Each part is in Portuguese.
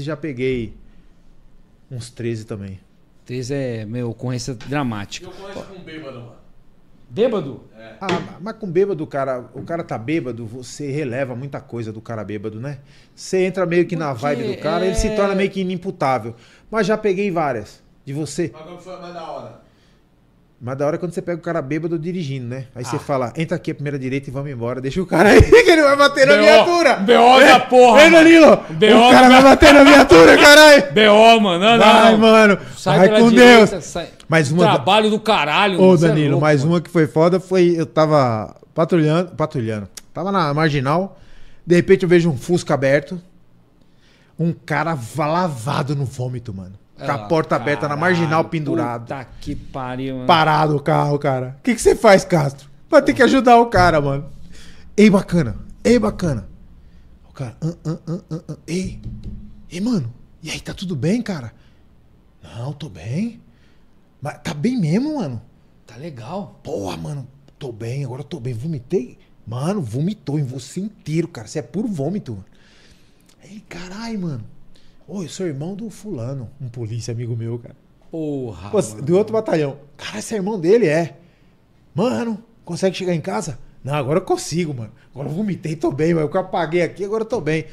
já peguei uns 13 também. 13 é, meu, ocorrência dramática. Eu conheço com bêbado, mano. Bêbado? É. Ah, mas com bêbado, cara, o cara tá bêbado, você releva muita coisa do cara bêbado, né? Você entra meio que Porque na vibe do cara, é... ele se é torna meio que inimputável. Mas já peguei várias. De você. Mas foi mais da hora? Mas da hora é quando você pega o cara bêbado dirigindo, né? Aí ah. você fala, entra aqui a primeira direita e vamos embora. Deixa o cara aí que ele vai bater na viatura. B.O. da é. porra. Vem, Danilo. B.O. O cara vai bater na viatura, caralho. B.O. mano. Não, vai, não. mano. Sai vai com Deus. Mais uma... Trabalho do caralho. Ô, é Danilo, é louco, mais mano. uma que foi foda foi... Eu tava patrulhando... Patrulhando. Tava na marginal. De repente eu vejo um Fusca aberto um cara lavado no vômito, mano. Com a porta aberta Caralho, na marginal pendurado. Puta que pariu, mano. Parado o carro, cara. O que, você faz, Castro? Vai ter que ajudar o cara, mano. Ei, bacana. Ei, bacana. O cara. Ei. Ei, mano. E aí, tá tudo bem, cara? Não, tô bem. Mas tá bem mesmo, mano. Tá legal. Porra, mano. Tô bem, agora tô bem. Vomitei? Mano, vomitou em você inteiro, cara. Você é puro vômito. Ele, carai, mano. Ô, eu sou irmão do fulano, um polícia amigo meu, cara. Porra. Pô, do outro batalhão. Cara, esse é irmão dele, é. Mano, consegue chegar em casa? Não, agora eu consigo, mano. Agora eu vomitei, tô bem, mas eu apaguei aqui, agora eu tô bem.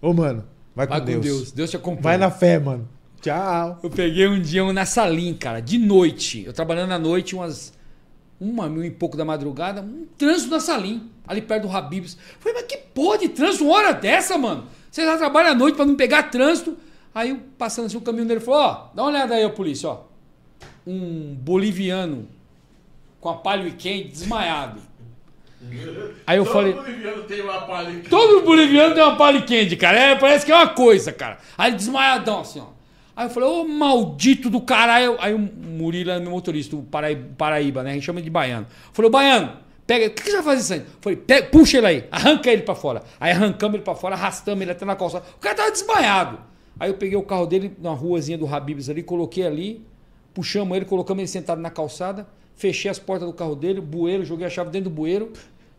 Ô, mano, vai, vai com, Deus. Deus. Deus te acompanha. Vai na fé, mano. Tchau. Eu peguei um dia na salim, cara, de noite. Eu trabalhando à noite, umas uma mil e pouco da madrugada, um trânsito na salim, ali perto do Habibs. Falei, mas que porra de trânsito uma hora dessa, mano? Você já trabalha à noite para não pegar trânsito. Aí, passando assim, o dele falou: Ó, dá uma olhada aí, a polícia, ó. Um boliviano com a palho e quente desmaiado. Aí eu todo falei. Todo boliviano tem uma palha quente. Todo boliviano tem uma palha quente, cara. É, parece que é uma coisa, cara. Aí desmaiadão, assim, ó. Aí eu falei, ô maldito do caralho. Aí o Murilo é meu motorista, o Paraíba, né? A gente chama de baiano. ô baiano, Pega, o que, que você vai fazer, Sandro? Falei, pega, puxa ele aí, arranca ele para fora. Aí arrancamos ele para fora, arrastamos ele até na calçada. O cara tava desmaiado. Aí eu peguei o carro dele na ruazinha do Habibs ali, coloquei ali, puxamos ele, colocamos ele sentado na calçada, fechei as portas do carro dele, bueiro, joguei a chave dentro do bueiro.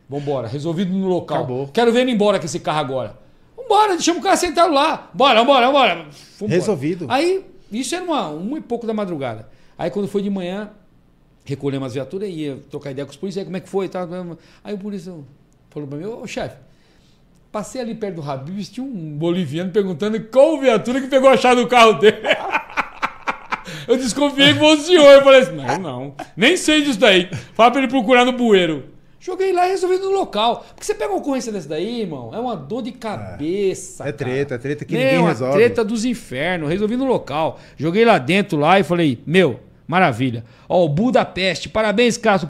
Vambora, resolvido no local. Acabou. Quero ver ele embora com esse carro agora. Vambora, deixamos o cara sentado lá. Bora, bora, bora. Resolvido. Aí, isso era uma, uma e pouco da madrugada. Aí quando foi de manhã, recolhemos as viaturas e ia trocar ideia com os policiais, como é que foi? Tá? Aí o policial falou para mim, ô chefe, passei ali perto do e tinha um boliviano perguntando qual viatura que pegou a chave do carro dele. Eu desconfiei que fosse o senhor. Eu falei assim, não, não, nem sei disso daí. Fala para ele procurar no bueiro. Joguei lá e resolvi no local. Porque você pega uma ocorrência dessa daí, irmão, é uma dor de é. cabeça. É, é treta, é treta que não, ninguém resolve. É treta dos infernos. Resolvi no local. Joguei lá dentro lá e falei, meu, Maravilha. Ó, o Budapeste. Parabéns, Cássio.